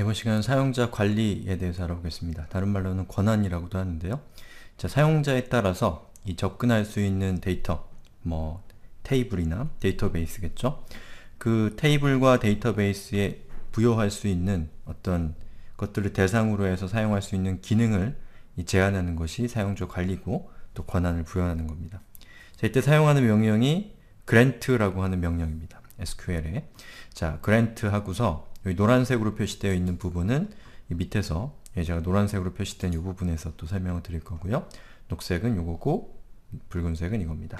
이번 시간 사용자 관리에 대해서 알아보겠습니다. 다른 말로는 권한이라고도 하는데요. 자, 사용자에 따라서 이 접근할 수 있는 데이터, 뭐 테이블이나 데이터베이스겠죠? 그 테이블과 데이터베이스에 부여할 수 있는 어떤 것들을 대상으로 해서 사용할 수 있는 기능을 제한하는 것이 사용자 관리고 또 권한을 부여하는 겁니다. 자, 이때 사용하는 명령이 grant라고 하는 명령입니다. SQL에. 자, grant 하고서 여기 노란색으로 표시되어 있는 부분은 밑에서 예, 제가 노란색으로 표시된 이 부분에서 또 설명을 드릴 거고요. 녹색은 요거고 붉은색은 이겁니다.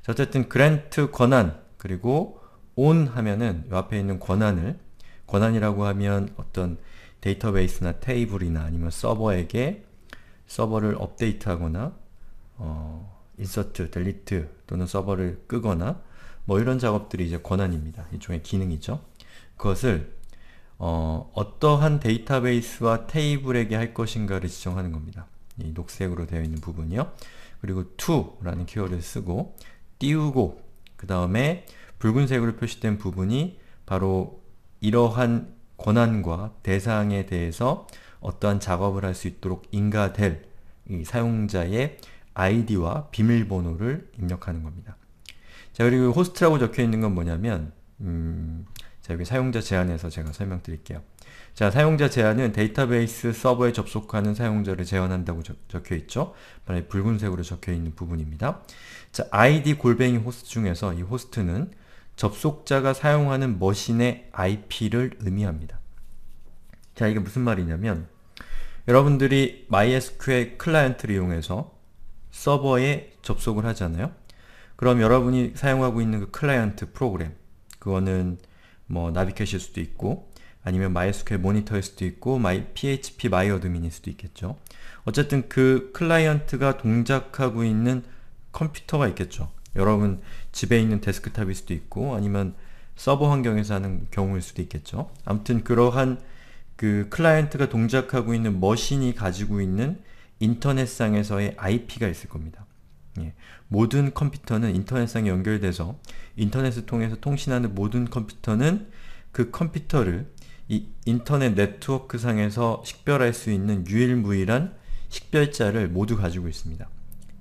자, 어쨌든 그랜트 권한 그리고 o 하면은 요 앞에 있는 권한을 권한이라고 하면 어떤 데이터베이스나 테이블이나 아니면 서버에게 서버를 업데이트하거나 어, 인서트, 델리트 또는 서버를 끄거나 뭐 이런 작업들이 이제 권한입니다. 일종의 기능이죠. 그것을 어, 어떠한 데이터베이스와 테이블에게 할 것인가를 지정하는 겁니다. 이 녹색으로 되어 있는 부분이요. 그리고 to라는 키워드를 쓰고 띄우고 그 다음에 붉은색으로 표시된 부분이 바로 이러한 권한과 대상에 대해서 어떠한 작업을 할 수 있도록 인가될 사용자의 아이디와 비밀번호를 입력하는 겁니다. 자 그리고 호스트라고 적혀 있는 건 뭐냐면 음, 자, 여기 사용자 제한에서 제가 설명드릴게요. 자, 사용자 제한은 데이터베이스 서버에 접속하는 사용자를 제한한다고 적혀 있죠. 만약 붉은색으로 적혀 있는 부분입니다. 자, id 골뱅이 호스트 중에서 이 호스트는 접속자가 사용하는 머신의 IP를 의미합니다. 자, 이게 무슨 말이냐면 여러분들이 MySQL 클라이언트를 이용해서 서버에 접속을 하잖아요. 그럼 여러분이 사용하고 있는 그 클라이언트 프로그램 그거는 뭐 나비캣일 수도 있고 아니면 MySQL 모니터일 수도 있고 마이, PHP 마이어드민일 수도 있겠죠. 어쨌든 그 클라이언트가 동작하고 있는 컴퓨터가 있겠죠. 여러분 집에 있는 데스크탑일 수도 있고 아니면 서버 환경에서 하는 경우일 수도 있겠죠. 아무튼 그러한 그 클라이언트가 동작하고 있는 머신이 가지고 있는 인터넷상에서의 IP가 있을 겁니다. 예, 모든 컴퓨터는 인터넷상 에 연결돼서 인터넷을 통해서 통신하는 모든 컴퓨터는 그 컴퓨터를 이 인터넷 네트워크 상에서 식별할 수 있는 유일무이한 식별자를 모두 가지고 있습니다.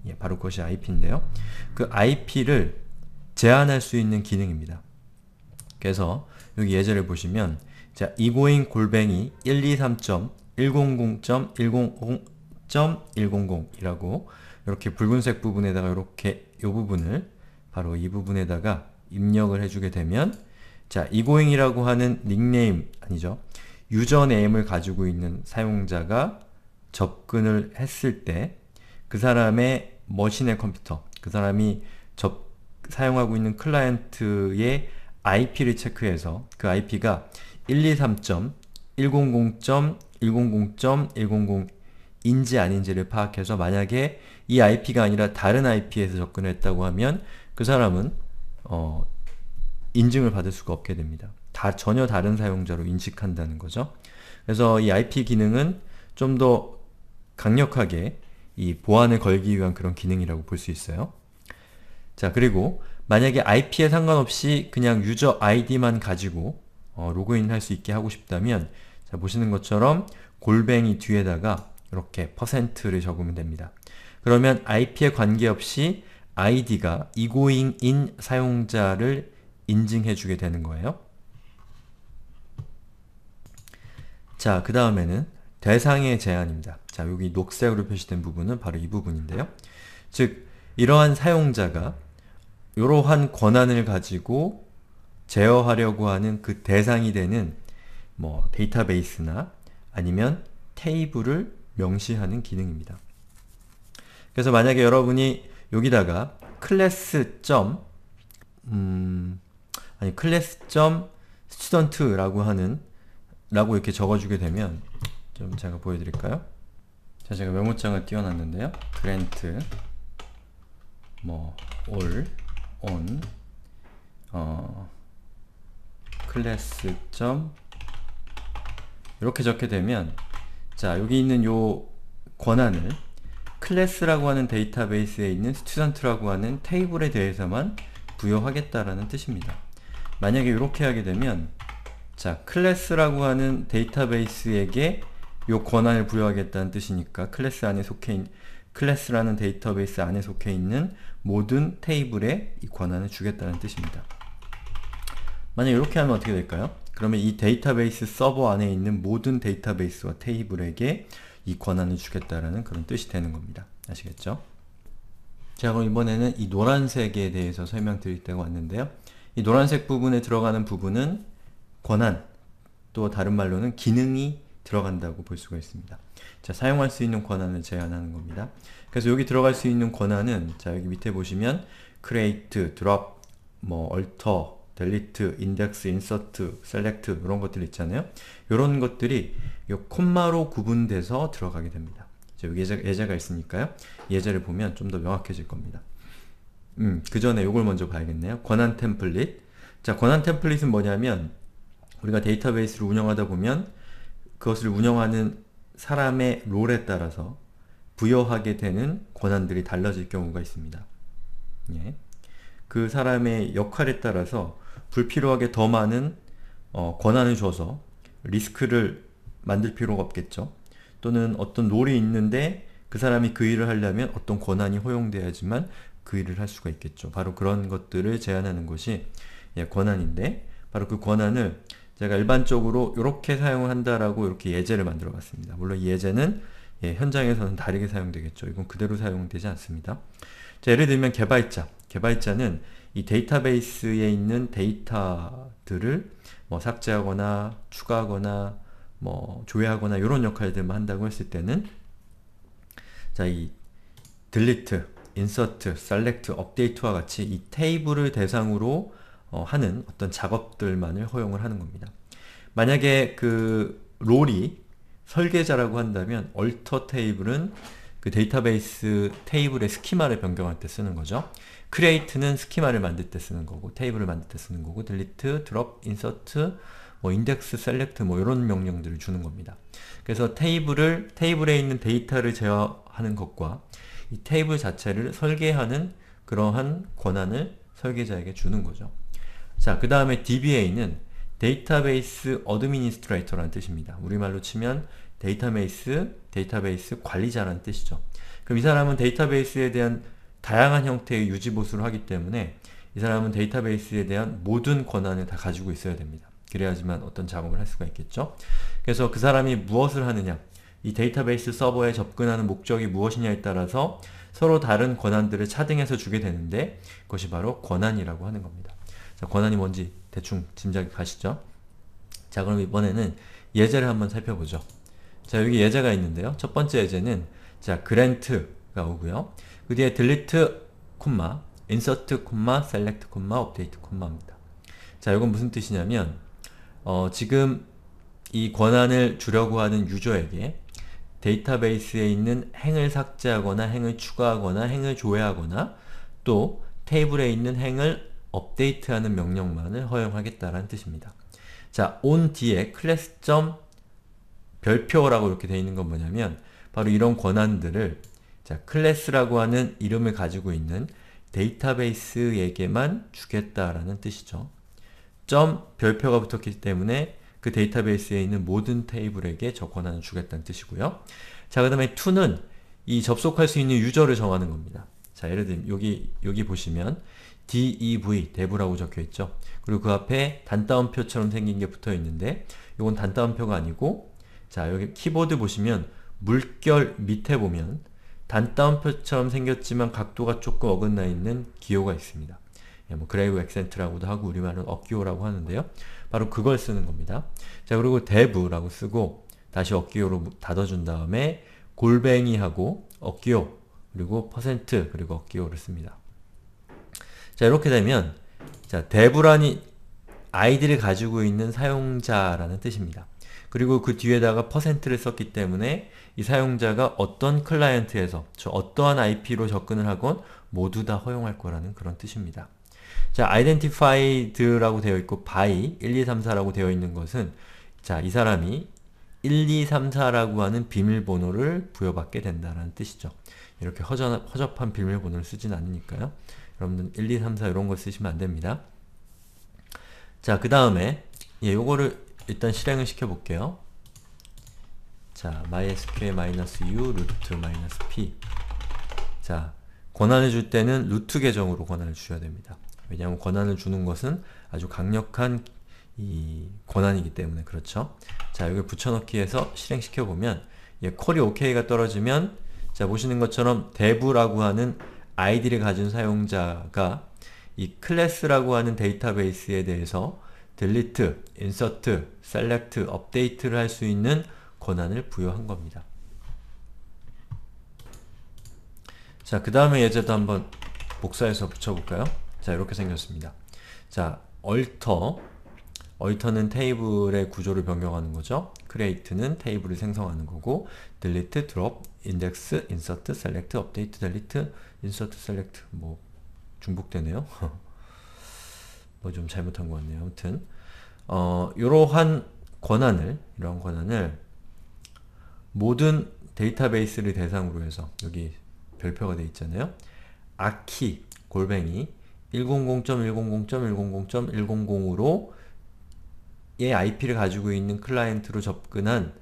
예, 바로 그것이 IP인데요. 그 IP를 제한할 수 있는 기능입니다. 그래서 여기 예제를 보시면 자, 이고잉 골뱅이 123.100.100.100 이라고 이렇게 붉은색 부분에다가 이렇게 이 부분을 바로 이 부분에다가 입력을 해주게 되면 자, 이고잉이라고 하는 닉네임, 아니죠. 유저네임을 가지고 있는 사용자가 접근을 했을 때 그 사람의 머신의 컴퓨터, 그 사람이 접, 사용하고 있는 클라이언트의 IP를 체크해서 그 IP가 123.100.100.100 인지 아닌지를 파악해서 만약에 이 IP가 아니라 다른 IP에서 접근했다고 하면 그 사람은 어, 인증을 받을 수가 없게 됩니다. 다 전혀 다른 사용자로 인식한다는 거죠. 그래서 이 IP 기능은 좀 더 강력하게 이 보안을 걸기 위한 그런 기능이라고 볼 수 있어요. 자 그리고 만약에 IP에 상관없이 그냥 유저 i d 만 가지고 어, 로그인 할수 있게 하고 싶다면 자 보시는 것처럼 골뱅이 뒤에다가 이렇게 퍼센트를 적으면 됩니다. 그러면 IP에 관계없이 id가 e g o 인 사용자를 인증해주게 되는 거예요. 자, 그 다음에는 대상의 제한입니다. 자, 여기 녹색으로 표시된 부분은 바로 이 부분인데요. 즉, 이러한 사용자가 이러한 권한을 가지고 제어하려고 하는 그 대상이 되는 뭐 데이터베이스나 아니면 테이블을 명시하는 기능입니다. 그래서 만약에 여러분이 여기다가 클래스 점 음, 아니 클래스 점 스튜던트라고 하는 라고 이렇게 적어주게 되면 좀 제가 보여드릴까요? 자 제가 메모장을 띄워놨는데요. grant 뭐 all on 어 클래스 점 이렇게 적게 되면 자 여기 있는 요 권한을 클래스라고 하는 데이터베이스에 있는 스튜던트라고 하는 테이블에 대해서만 부여하겠다라는 뜻입니다. 만약에 이렇게 하게 되면 자 클래스라고 하는 데이터베이스에게 요 권한을 부여하겠다는 뜻이니까 클래스 안에 속해 있는 클래스라는 데이터베이스 안에 속해 있는 모든 테이블에 이 권한을 주겠다는 뜻입니다. 만약 이렇게 하면 어떻게 될까요? 그러면 이 데이터베이스 서버 안에 있는 모든 데이터베이스와 테이블에게 이 권한을 주겠다라는 그런 뜻이 되는 겁니다. 아시겠죠? 자 그럼 이번에는 이 노란색에 대해서 설명드릴 때가 왔는데요. 이 노란색 부분에 들어가는 부분은 권한, 또 다른 말로는 기능이 들어간다고 볼 수가 있습니다. 자, 사용할 수 있는 권한을 제한하는 겁니다. 그래서 여기 들어갈 수 있는 권한은 자, 여기 밑에 보시면 create, drop, 뭐 alter, 델리트, 인덱스, 인서트, 셀렉트 이런 것들 있잖아요. 이런 것들이 이 콤마로 구분돼서 들어가게 됩니다. 예제, 예제가 있으니까요. 예제를 보면 좀 더 명확해질 겁니다. 음, 그 전에 이걸 먼저 봐야겠네요. 권한 템플릿. 자, 권한 템플릿은 뭐냐면 우리가 데이터베이스를 운영하다 보면 그것을 운영하는 사람의 롤에 따라서 부여하게 되는 권한들이 달라질 경우가 있습니다. 예. 그 사람의 역할에 따라서 불필요하게 더 많은 어, 권한을 줘서 리스크를 만들 필요가 없겠죠. 또는 어떤 롤이 있는데 그 사람이 그 일을 하려면 어떤 권한이 허용돼야지만 그 일을 할 수가 있겠죠. 바로 그런 것들을 제한하는 것이 예, 권한인데 바로 그 권한을 제가 일반적으로 이렇게 사용한다라고 이렇게 예제를 만들어 봤습니다. 물론 이 예제는 예, 현장에서는 다르게 사용되겠죠. 이건 그대로 사용되지 않습니다. 자, 예를 들면 개발자. 개발자는 이 데이터베이스에 있는 데이터들을 뭐 삭제하거나 추가하거나 뭐 조회하거나 이런 역할들만 한다고 했을 때는 자이 delete, insert, select, update와 같이 이 테이블을 대상으로 어, 하는 어떤 작업들만을 허용을 하는 겁니다. 만약에 그 롤이 설계자라고 한다면 alter 테이블은 그 데이터베이스 테이블의 스키마를 변경할 때 쓰는 거죠. create는 스키마를 만들 때 쓰는 거고 테이블을 만들 때 쓰는 거고 delete, drop, insert, 뭐 index, select 뭐 이런 명령들을 주는 겁니다. 그래서 테이블을 테이블에 있는 데이터를 제어하는 것과 이 테이블 자체를 설계하는 그러한 권한을 설계자에게 주는 거죠. 자, 그 다음에 DBA는 데이터베이스 어드미니스트레이터라는 뜻입니다. 우리말로 치면 데이터베이스, 데이터베이스 관리자라는 뜻이죠. 그럼 이 사람은 데이터베이스에 대한 다양한 형태의 유지보수를 하기 때문에 이 사람은 데이터베이스에 대한 모든 권한을 다 가지고 있어야 됩니다. 그래야지만 어떤 작업을 할 수가 있겠죠. 그래서 그 사람이 무엇을 하느냐, 이 데이터베이스 서버에 접근하는 목적이 무엇이냐에 따라서 서로 다른 권한들을 차등해서 주게 되는데 그것이 바로 권한이라고 하는 겁니다. 자, 권한이 뭔지 대충 짐작이 가시죠? 자 그럼 이번에는 예제를 한번 살펴보죠. 자 여기 예제가 있는데요. 첫 번째 예제는 자 그랜트가 오고요. 그 뒤에 delete 콤마, insert 콤마, select 콤마, update 콤마입니다. 자 이건 무슨 뜻이냐면 어, 지금 이 권한을 주려고 하는 유저에게 데이터베이스에 있는 행을 삭제하거나 행을 추가하거나 행을 조회하거나 또 테이블에 있는 행을 업데이트하는 명령만을 허용하겠다라는 뜻입니다. 자, on 뒤에 클래스 점 별표라고 이렇게 되어 있는 건 뭐냐면 바로 이런 권한들을 자 클래스라고 하는 이름을 가지고 있는 데이터베이스에게만 주겠다라는 뜻이죠. 점 별표가 붙었기 때문에 그 데이터베이스에 있는 모든 테이블에게 저 권한을 주겠다는 뜻이고요. 자, 그 다음에 t 는이 접속할 수 있는 유저를 정하는 겁니다. 자, 예를 들면 여기 여기 보시면 dev, dev라고 적혀있죠. 그리고 그 앞에 단따옴표처럼 생긴 게 붙어있는데 이건 단따옴표가 아니고 자 여기 키보드 보시면 물결 밑에 보면 단따옴표처럼 생겼지만 각도가 조금 어긋나 있는 기호가 있습니다. 예, 뭐 그레이브 액센트라고도 하고 우리말은 억기호라고 하는데요. 바로 그걸 쓰는 겁니다. 자 그리고 대부라고 쓰고 다시 억기호로 닫아준 다음에 골뱅이하고 억기호 그리고 퍼센트 그리고 억기호를 씁니다. 자 이렇게 되면 자 대부란이 아이디를 가지고 있는 사용자라는 뜻입니다. 그리고 그 뒤에다가 퍼센트를 썼기 때문에 이 사용자가 어떤 클라이언트에서 어떠한 IP로 접근을 하건 모두 다 허용할 거라는 그런 뜻입니다. 자, identified라고 되어 있고 by 1234라고 되어 있는 것은 자, 이 사람이 1234라고 하는 비밀번호를 부여받게 된다는 뜻이죠. 이렇게 허전, 허접한 비밀번호를 쓰진 않으니까요. 여러분들 1234 이런 거 쓰시면 안 됩니다. 자, 그 다음에 예, 요거를 일단 실행을 시켜볼게요. 자, mysql-u 루트 -p 자, 권한을 줄 때는 루트 계정으로 권한을 주셔야 됩니다. 왜냐하면 권한을 주는 것은 아주 강력한 이 권한이기 때문에 그렇죠. 자, 여기 붙여넣기에서 실행시켜보면 예, 콜이 OK가 떨어지면 자, 보시는 것처럼 대부라고 하는 아이디를 가진 사용자가 이 클래스라고 하는 데이터베이스에 대해서 delete, insert, select, update를 할 수 있는 권한을 부여한 겁니다. 자, 그 다음에 예제도 한번 복사해서 붙여볼까요? 자, 이렇게 생겼습니다. 자, alter, 얼터는 테이블의 구조를 변경하는 거죠. create는 테이블을 생성하는 거고 delete, drop, index, insert, select, update, delete, insert, select 뭐 중복되네요. 뭐좀 잘못한 것 같네요. 아무튼 어, 이러한 권한을 이러 권한을 모든 데이터베이스를 대상으로 해서 여기 별표가 되 있잖아요. 아키 골뱅이 100.100.100.100으로 얘 IP를 가지고 있는 클라이언트로 접근한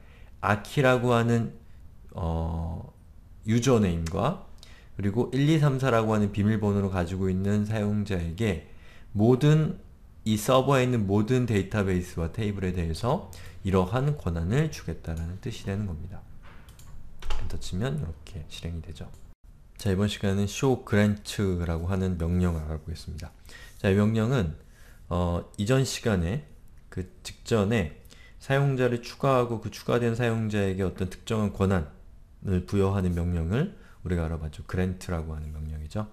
아키라고 하는 어, 유저네임과 그리고 1234라고 하는 비밀번호를 가지고 있는 사용자에게 모든 이 서버에 있는 모든 데이터베이스와 테이블에 대해서 이러한 권한을 주겠다는 뜻이 되는 겁니다. 엔터 치면 이렇게 실행이 되죠. 자 이번 시간은 show grant라고 하는 명령을 알아보겠습니다. 자 명령은 어, 이전 시간에 그 직전에 사용자를 추가하고 그 추가된 사용자에게 어떤 특정한 권한을 부여하는 명령을 우리가 알아봤죠. grant라고 하는 명령이죠.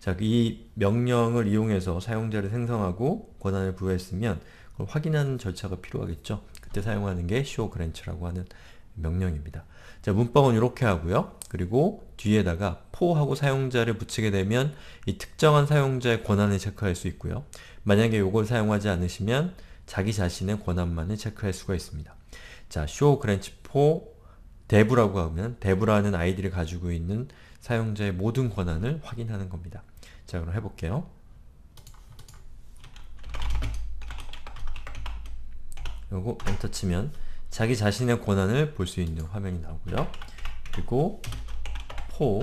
자, 이 명령을 이용해서 사용자를 생성하고 권한을 부여했으면 그걸 확인하는 절차가 필요하겠죠. 그때 사용하는 게 show grants라고 하는 명령입니다. 자, 문법은 이렇게 하고요. 그리고 뒤에다가 포하고 사용자를 붙이게 되면 이 특정한 사용자의 권한을 체크할 수 있고요. 만약에 이걸 사용하지 않으시면 자기 자신의 권한만을 체크할 수가 있습니다. 자, show grants포 dev라고 하면 dev라는 아이디를 가지고 있는 사용자의 모든 권한을 확인하는 겁니다. 자 그럼 해볼게요. 요거 엔터 치면 자기 자신의 권한을 볼 수 있는 화면이 나오고요. 그리고 포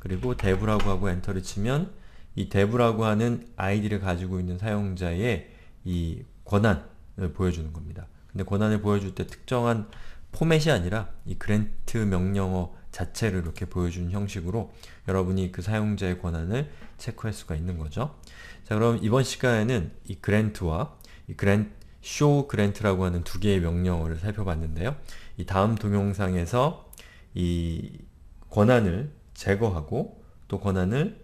그리고 dev라고 하고 엔터를 치면 이 dev라고 하는 아이디를 가지고 있는 사용자의 이 권한을 보여주는 겁니다. 근데 권한을 보여줄 때 특정한 포맷이 아니라 이 그랜트 명령어 자체를 이렇게 보여준 형식으로 여러분이 그 사용자의 권한을 체크할 수가 있는 거죠. 자 그럼 이번 시간에는 이 grant와 이 grant, show grant라고 하는 두 개의 명령어를 살펴봤는데요. 이 다음 동영상에서 이 권한을 제거하고 또 권한을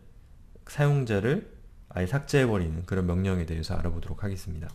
사용자를 아예 삭제해버리는 그런 명령에 대해서 알아보도록 하겠습니다.